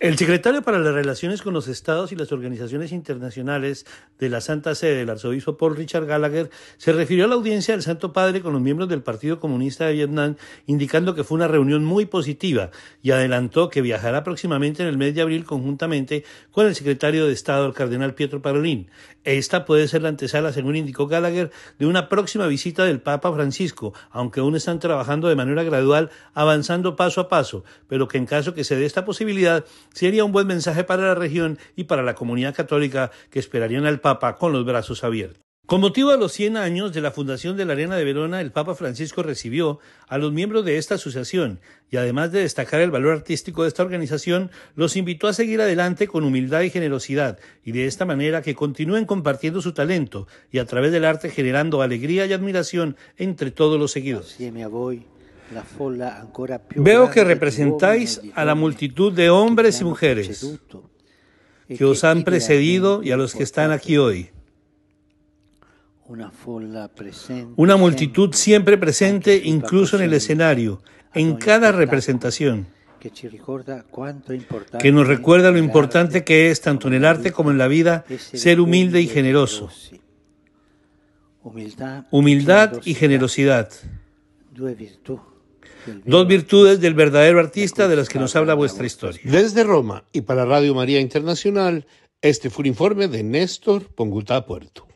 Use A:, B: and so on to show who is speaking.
A: El secretario para las Relaciones con los Estados y las Organizaciones Internacionales de la Santa Sede, el arzobispo Paul Richard Gallagher, se refirió a la audiencia del Santo Padre con los miembros del Partido Comunista de Vietnam, indicando que fue una reunión muy positiva y adelantó que viajará próximamente en el mes de abril conjuntamente con el secretario de Estado, el cardenal Pietro Parolin. Esta puede ser la antesala, según indicó Gallagher, de una próxima visita del Papa Francisco, aunque aún están trabajando de manera gradual, avanzando paso a paso, pero que en caso que se dé esta posibilidad, sería un buen mensaje para la región y para la comunidad católica que esperarían al Papa con los brazos abiertos. Con motivo a los 100 años de la fundación de la Arena de Verona, el Papa Francisco recibió a los miembros de esta asociación y además de destacar el valor artístico de esta organización, los invitó a seguir adelante con humildad y generosidad y de esta manera que continúen compartiendo su talento y a través del arte generando alegría y admiración entre todos los seguidores. Veo que representáis e a la multitud de hombres y mujeres e que os han precedido y a los que están aquí hoy. Una multitud siempre presente incluso en el escenario, en cada representación, que nos recuerda lo importante que es, tanto en el arte e como en la vida, ser humilde y generoso. Humildad y generosidad Dos virtudes del verdadero artista de las que nos habla vuestra historia. Desde Roma y para Radio María Internacional, este fue un informe de Néstor Pongutá Puerto.